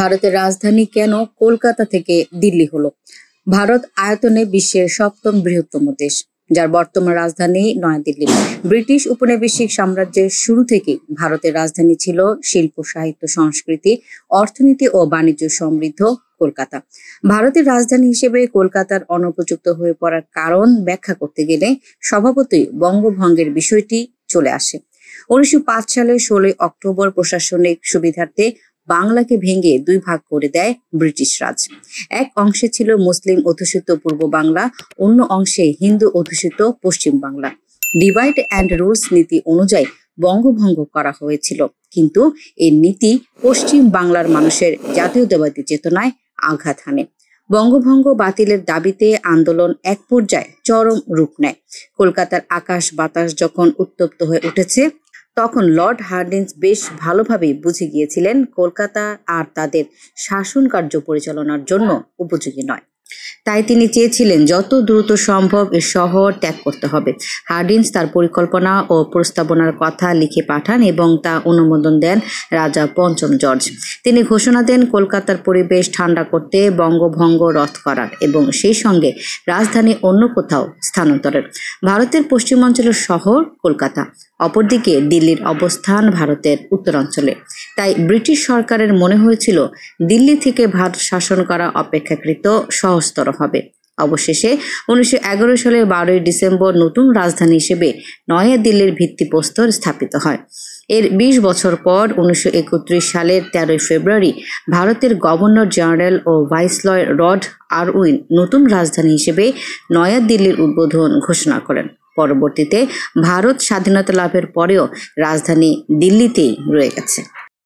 ভারতের রাজধানী কেন কলকাতা থেকে দিল্লি হলো ভারত আয়তনে বিশ্বের সপ্তম বৃহত্তম দেশ যার বর্তমান রাজধানী নয়াদিল্লি ব্রিটিশ উপনিবেশিক সাম্রাজ্যের শুরু থেকে ভারতের রাজধানী ছিল শিল্প সাহিত্য সংস্কৃতি অর্থনীতি ও বাণিজ্য সমৃদ্ধ কলকাতা ভারতের রাজধানী হিসেবে কলকাতার অনুপযুক্ত হয়ে পড়ার কারণ ব্যাখ্যা করতে গেলে স্বভাবতই বঙ্গভঙ্গের বিষয়টি চলে আসে উনিশশো সালে ষোলোই অক্টোবর প্রশাসনিক সুবিধার্থে বাংলাকে ভেঙে দুই ভাগ করে দেয় ব্রিটিশ রাজ এক অংশে ছিল মুসলিম অধ্যুষিত পূর্ব বাংলা অন্য অংশে হিন্দু অধ্যুষিত পশ্চিম বাংলা ডিভাইড অ্যান্ড রুলস নীতি অনুযায়ী বঙ্গভঙ্গ করা হয়েছিল কিন্তু এই নীতি পশ্চিম বাংলার মানুষের জাতীয়তাবাদী চেতনায় আঘাত হানে বঙ্গভঙ্গ বাতিলের দাবিতে আন্দোলন এক পর্যায়ে চরম রূপ নেয় কলকাতার আকাশ বাতাস যখন উত্তপ্ত হয়ে উঠেছে তখন লর্ড হার্ডিঞ্জ বেশ ভালোভাবেই বুঝে গিয়েছিলেন কলকাতা আর তাদের শাসন কার্য পরিচালনার জন্য উপযোগী নয় তাই তিনি চেয়েছিলেন যত দ্রুত সম্ভব এ শহর ত্যাগ করতে হবে হার্ডিন্স তার পরিকল্পনা ও প্রস্তাবনার কথা লিখে পাঠান এবং তা অনুমোদন দেন রাজা পঞ্চম জর্জ তিনি ঘোষণা দেন কলকাতার পরিবেশ ঠান্ডা করতে বঙ্গভঙ্গ রদ করার এবং সেই সঙ্গে রাজধানী অন্য কোথাও স্থানান্তরের ভারতের পশ্চিমাঞ্চলের শহর কলকাতা অপরদিকে দিল্লির অবস্থান ভারতের উত্তরাঞ্চলে তাই ব্রিটিশ সরকারের মনে হয়েছিল দিল্লি থেকে ভারত শাসন করা অপেক্ষাকৃত সহজতর হবে অবশেষে উনিশশো সালের বারোই ডিসেম্বর নতুন রাজধানী হিসেবে নয়া দিল্লির ভিত্তিপ্রস্তর স্থাপিত হয় এর ২০ বছর পর উনিশশো সালের তেরোই ফেব্রুয়ারি ভারতের গভর্নর জেনারেল ও ভাইসলয় রড আরউইন নতুন রাজধানী হিসেবে নয়াদিল্লির উদ্বোধন ঘোষণা করেন পরবর্তীতে ভারত স্বাধীনতা লাভের পরেও রাজধানী দিল্লিতেই রয়ে গেছে